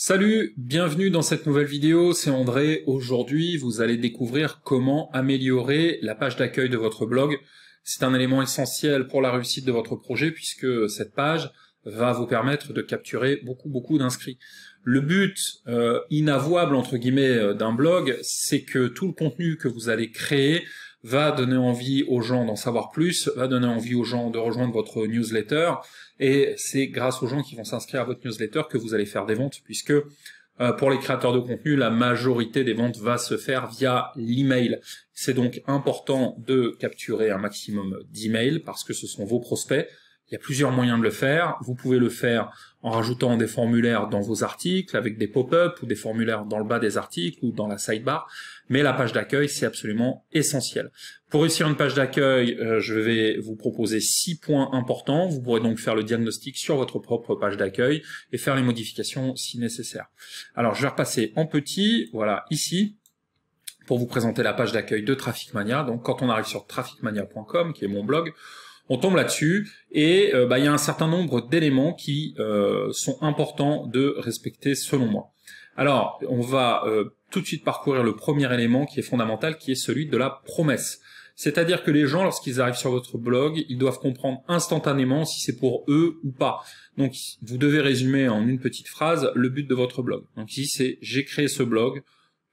Salut, bienvenue dans cette nouvelle vidéo, c'est André. Aujourd'hui, vous allez découvrir comment améliorer la page d'accueil de votre blog. C'est un élément essentiel pour la réussite de votre projet puisque cette page va vous permettre de capturer beaucoup beaucoup d'inscrits. Le but euh, inavouable entre guillemets euh, d'un blog, c'est que tout le contenu que vous allez créer va donner envie aux gens d'en savoir plus, va donner envie aux gens de rejoindre votre newsletter, et c'est grâce aux gens qui vont s'inscrire à votre newsletter que vous allez faire des ventes, puisque euh, pour les créateurs de contenu, la majorité des ventes va se faire via l'email. C'est donc important de capturer un maximum d'emails parce que ce sont vos prospects il y a plusieurs moyens de le faire. Vous pouvez le faire en rajoutant des formulaires dans vos articles, avec des pop-up ou des formulaires dans le bas des articles ou dans la sidebar. Mais la page d'accueil, c'est absolument essentiel. Pour réussir une page d'accueil, euh, je vais vous proposer six points importants. Vous pourrez donc faire le diagnostic sur votre propre page d'accueil et faire les modifications si nécessaire. Alors, je vais repasser en petit. Voilà, ici pour vous présenter la page d'accueil de Trafficmania. Donc quand on arrive sur trafficmania.com, qui est mon blog, on tombe là-dessus et euh, bah, il y a un certain nombre d'éléments qui euh, sont importants de respecter selon moi. Alors, on va euh, tout de suite parcourir le premier élément qui est fondamental, qui est celui de la promesse. C'est-à-dire que les gens, lorsqu'ils arrivent sur votre blog, ils doivent comprendre instantanément si c'est pour eux ou pas. Donc, vous devez résumer en une petite phrase le but de votre blog. Donc ici, c'est j'ai créé ce blog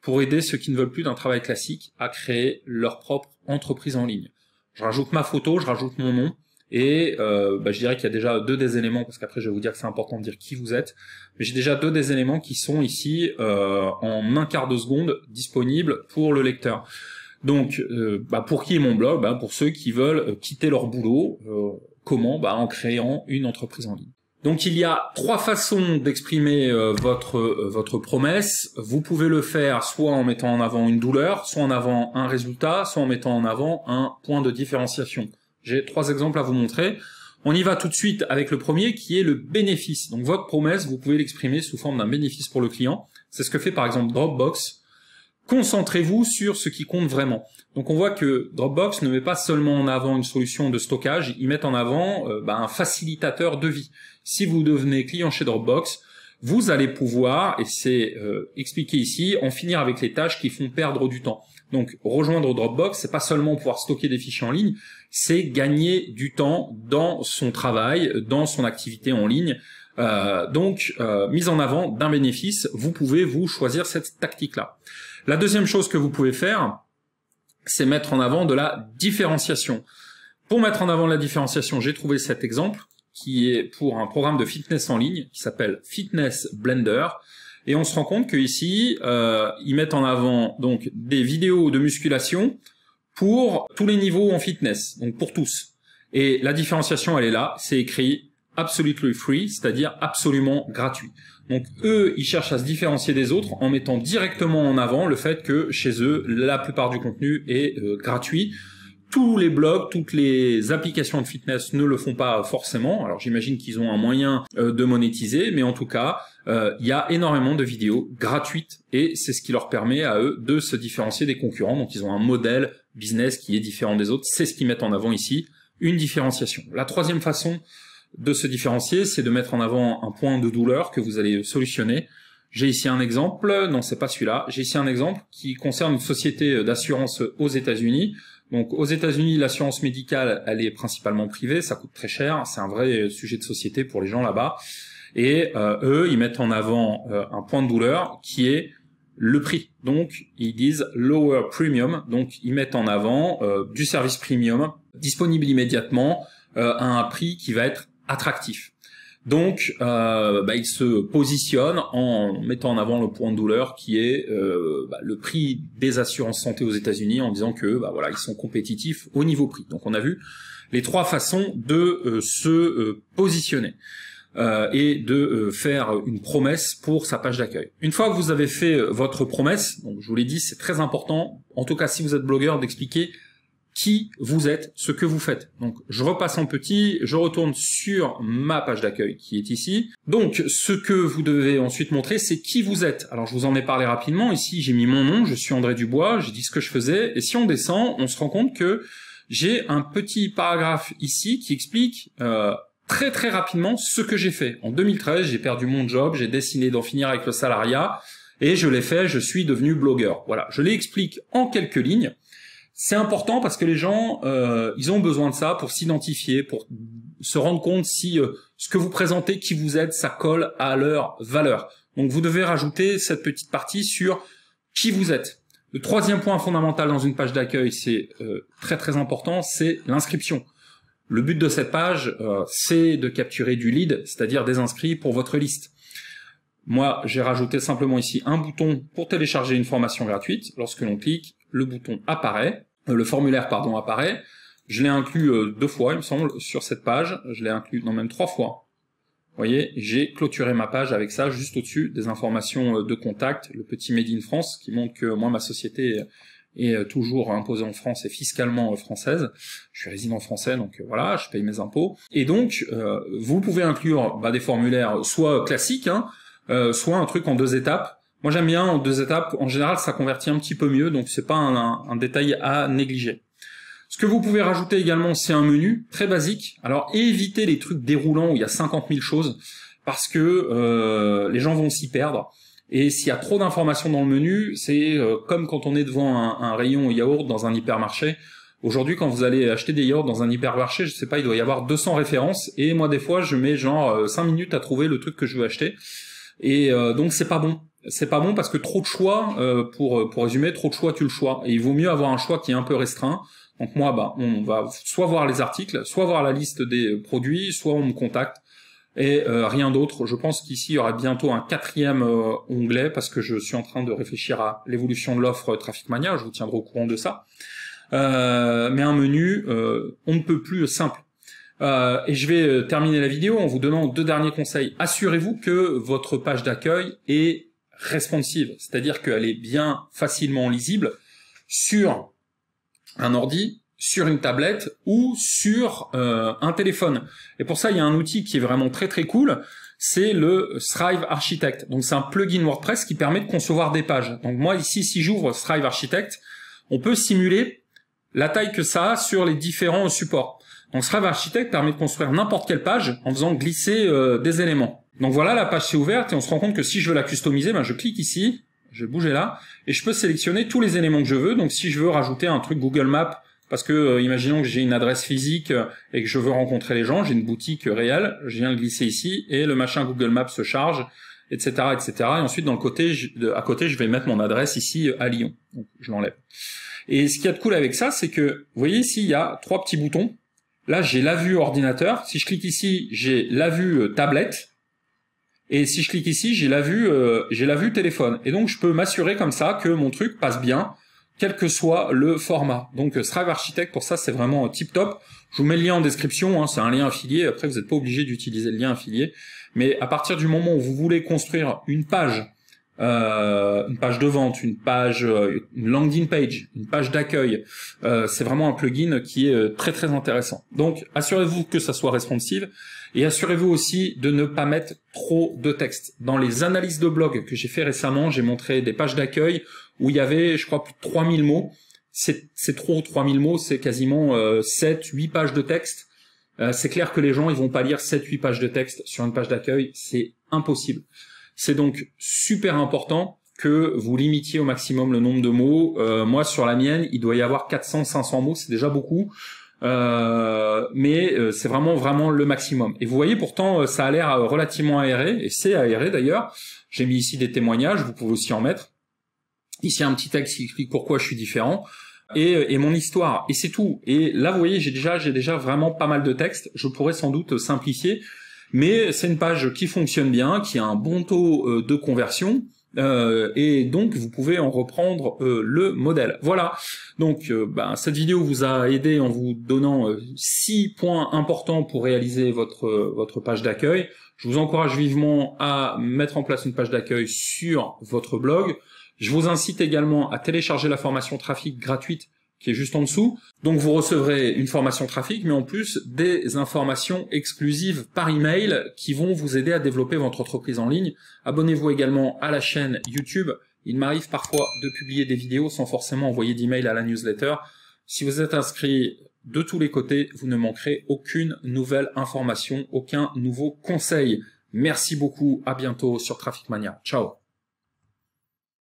pour aider ceux qui ne veulent plus d'un travail classique à créer leur propre entreprise en ligne je rajoute ma photo, je rajoute mon nom. Et euh, bah, je dirais qu'il y a déjà deux des éléments, parce qu'après je vais vous dire que c'est important de dire qui vous êtes, mais j'ai déjà deux des éléments qui sont ici euh, en un quart de seconde disponibles pour le lecteur. Donc, euh, bah, pour qui est mon blog bah, Pour ceux qui veulent quitter leur boulot, euh, comment bah, En créant une entreprise en ligne. Donc il y a trois façons d'exprimer euh, votre euh, votre promesse. Vous pouvez le faire soit en mettant en avant une douleur, soit en avant un résultat, soit en mettant en avant un point de différenciation. J'ai trois exemples à vous montrer. On y va tout de suite avec le premier qui est le bénéfice. Donc votre promesse, vous pouvez l'exprimer sous forme d'un bénéfice pour le client. C'est ce que fait par exemple Dropbox concentrez-vous sur ce qui compte vraiment. Donc on voit que Dropbox ne met pas seulement en avant une solution de stockage, ils mettent en avant euh, bah, un facilitateur de vie. Si vous devenez client chez Dropbox, vous allez pouvoir, et c'est euh, expliqué ici, en finir avec les tâches qui font perdre du temps. Donc rejoindre Dropbox, c'est pas seulement pouvoir stocker des fichiers en ligne, c'est gagner du temps dans son travail, dans son activité en ligne. Euh, donc, euh, mise en avant d'un bénéfice, vous pouvez vous choisir cette tactique-là. La deuxième chose que vous pouvez faire, c'est mettre en avant de la différenciation. Pour mettre en avant la différenciation, j'ai trouvé cet exemple qui est pour un programme de fitness en ligne qui s'appelle Fitness Blender. Et on se rend compte qu'ici, euh, ils mettent en avant donc des vidéos de musculation pour tous les niveaux en fitness, donc pour tous. Et la différenciation, elle est là, c'est écrit absolutely free, c'est-à-dire absolument gratuit. Donc eux, ils cherchent à se différencier des autres en mettant directement en avant le fait que chez eux, la plupart du contenu est euh, gratuit. Tous les blogs, toutes les applications de fitness ne le font pas forcément. Alors j'imagine qu'ils ont un moyen euh, de monétiser, mais en tout cas, euh, il y a énormément de vidéos gratuites et c'est ce qui leur permet à eux de se différencier des concurrents. Donc ils ont un modèle business qui est différent des autres. C'est ce qu'ils mettent en avant ici, une différenciation. La troisième façon de se différencier, c'est de mettre en avant un point de douleur que vous allez solutionner. J'ai ici un exemple, non c'est pas celui-là, j'ai ici un exemple qui concerne une société d'assurance aux États-Unis. Donc aux États-Unis, l'assurance médicale, elle est principalement privée, ça coûte très cher, c'est un vrai sujet de société pour les gens là-bas. Et euh, eux, ils mettent en avant euh, un point de douleur qui est le prix. Donc ils disent lower premium, donc ils mettent en avant euh, du service premium disponible immédiatement à un prix qui va être attractif. Donc, euh, bah, il se positionne en mettant en avant le point de douleur qui est euh, bah, le prix des assurances santé aux États-Unis, en disant que bah, voilà, ils sont compétitifs au niveau prix. Donc, on a vu les trois façons de euh, se euh, positionner et de faire une promesse pour sa page d'accueil. Une fois que vous avez fait votre promesse, donc je vous l'ai dit, c'est très important, en tout cas si vous êtes blogueur, d'expliquer qui vous êtes, ce que vous faites. Donc je repasse en petit, je retourne sur ma page d'accueil qui est ici. Donc ce que vous devez ensuite montrer, c'est qui vous êtes. Alors je vous en ai parlé rapidement, ici j'ai mis mon nom, je suis André Dubois, j'ai dit ce que je faisais, et si on descend, on se rend compte que j'ai un petit paragraphe ici qui explique... Euh, très très rapidement ce que j'ai fait. En 2013, j'ai perdu mon job, j'ai décidé d'en finir avec le salariat, et je l'ai fait, je suis devenu blogueur. Voilà, je l'explique en quelques lignes c'est important parce que les gens, euh, ils ont besoin de ça pour s'identifier, pour se rendre compte si euh, ce que vous présentez, qui vous êtes, ça colle à leur valeur. Donc vous devez rajouter cette petite partie sur qui vous êtes. Le troisième point fondamental dans une page d'accueil, c'est euh, très très important, c'est l'inscription. Le but de cette page, c'est de capturer du lead, c'est-à-dire des inscrits pour votre liste. Moi, j'ai rajouté simplement ici un bouton pour télécharger une formation gratuite. Lorsque l'on clique, le bouton apparaît. Euh, le formulaire pardon apparaît. Je l'ai inclus euh, deux fois, il me semble, sur cette page. Je l'ai inclus, non même trois fois. Vous voyez, j'ai clôturé ma page avec ça, juste au-dessus des informations euh, de contact, le petit Made in France qui montre que moi ma société est toujours imposée en France et fiscalement française. Je suis résident français, donc voilà, je paye mes impôts. Et donc, vous pouvez inclure bah, des formulaires soit classiques, hein, soit un truc en deux étapes, moi j'aime bien en deux étapes. En général, ça convertit un petit peu mieux, donc c'est pas un, détail à négliger. Ce que vous pouvez rajouter également, c'est un menu très basique. Alors évitez les trucs déroulants où il y a 50 000 choses, parce que euh, les gens vont s'y perdre. Et s'il y a trop d'informations dans le menu, c'est euh, comme quand on est devant un, un rayon yaourt dans un hypermarché. Aujourd'hui, quand vous allez acheter des yaourts dans un hypermarché, je sais pas, il doit y avoir 200 références. Et moi, des fois, je mets genre 5 euh, minutes à trouver le truc que je veux acheter. Et donc, c'est pas bon c'est pas bon parce que trop de choix, euh, pour, euh, pour résumer, trop de choix tu le choix. Et il vaut mieux avoir un choix qui est un peu restreint. Donc moi, bah, on va soit voir les articles, soit voir la liste des produits, soit on me contacte. Et euh, rien d'autre. Je pense qu'ici, il y aura bientôt un quatrième onglet parce que je suis en train de réfléchir à l'évolution de l'offre Traffic Je vous tiendrai au courant de ça. mais un menu, on ne peut plus simple. et je vais terminer la vidéo en vous donnant deux derniers conseils. Assurez-vous que votre page d'accueil est responsive, c'est-à-dire qu'elle est bien facilement lisible sur un ordi, sur une tablette ou sur euh, un téléphone. Et pour ça, il y a un outil qui est vraiment très très cool, c'est le Strive Architect. Donc c'est un plugin WordPress qui permet de concevoir des pages. Donc moi ici, si j'ouvre Strive Architect, on peut simuler la taille que ça a sur les différents supports. Donc Strive Architect permet de construire n'importe quelle page en faisant glisser euh, des éléments. Donc voilà, la page s'est ouverte et on se rend compte que si je veux la customiser, ben je clique ici, je vais bouger là, et je peux sélectionner tous les éléments que je veux. Donc si je veux rajouter un truc Google Maps, parce que euh, imaginons que j'ai une adresse physique euh, et que je veux rencontrer les gens, j'ai une boutique réelle, je viens le glisser ici et le machin Google Maps se charge, etc., etc. Et ensuite dans le côté, à côté, je vais mettre mon adresse ici euh, à Lyon. Donc, je l'enlève. Et ce qui a de cool avec ça, c'est que vous voyez ici, il y a trois petits boutons. Là, j'ai la vue ordinateur. Si je clique ici, j'ai la vue tablette et si je clique ici, j'ai la vue, euh, j'ai la vue téléphone. Et donc, je peux m'assurer comme ça que mon truc passe bien, quel que soit le format. Donc, euh, Strive Architect, pour ça, c'est vraiment euh, tip top. Je vous mets le lien en description, hein, c'est un lien affilié. Après, vous n'êtes pas obligé d'utiliser le lien affilié. Mais à partir du moment où vous voulez construire une page euh, une page de vente, une page, euh, une landing page, une page d'accueil. Euh, c'est vraiment un plugin qui est très très intéressant. Donc assurez-vous que ça soit responsive et assurez-vous aussi de ne pas mettre trop de texte. Dans les analyses de blog que j'ai fait récemment, j'ai montré des pages d'accueil où il y avait, je crois, plus de 3000 mots. C'est trop 3000 mots, c'est quasiment 7, 8 pages de texte. c'est clair que les gens, ils vont pas lire 7, 8 pages de texte sur une page d'accueil, c'est impossible. C'est donc super important que vous limitiez au maximum le nombre de mots. Euh, moi, sur la mienne, il doit y avoir 400-500 mots, c'est déjà beaucoup. Euh, mais euh, c'est vraiment vraiment le maximum. Et vous voyez pourtant ça a l'air relativement aéré et c'est aéré d'ailleurs. J'ai mis ici des témoignages, vous pouvez aussi en mettre. Ici un petit texte qui explique pourquoi je suis différent. Et, mon histoire et c'est tout. Et là, vous voyez, j'ai déjà, j'ai déjà vraiment pas mal de textes. Je pourrais sans doute simplifier. Mais c'est une page qui fonctionne bien, qui a un bon taux euh, de conversion. Euh, et donc vous pouvez en reprendre euh, le modèle. Voilà. Donc bah, cette vidéo vous a aidé en vous donnant six points importants pour réaliser votre votre page d'accueil. Je vous encourage vivement à mettre en place une page d'accueil sur votre blog. Je vous incite également à télécharger la formation trafic gratuite qui est juste en dessous. Donc vous recevrez une formation trafic, mais en plus des informations exclusives par email qui vont vous aider à développer votre entreprise en ligne. Abonnez-vous également à la chaîne YouTube. Il m'arrive parfois de publier des vidéos sans forcément envoyer d'email à la newsletter. Si vous êtes inscrit de tous les côtés, vous ne manquerez aucune nouvelle information, aucun nouveau conseil. Merci beaucoup, à bientôt sur Traffic Mania. Ciao